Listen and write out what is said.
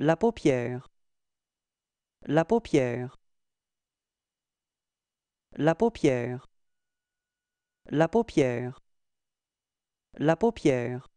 La paupière. La paupière. La paupière. La paupière. La paupière.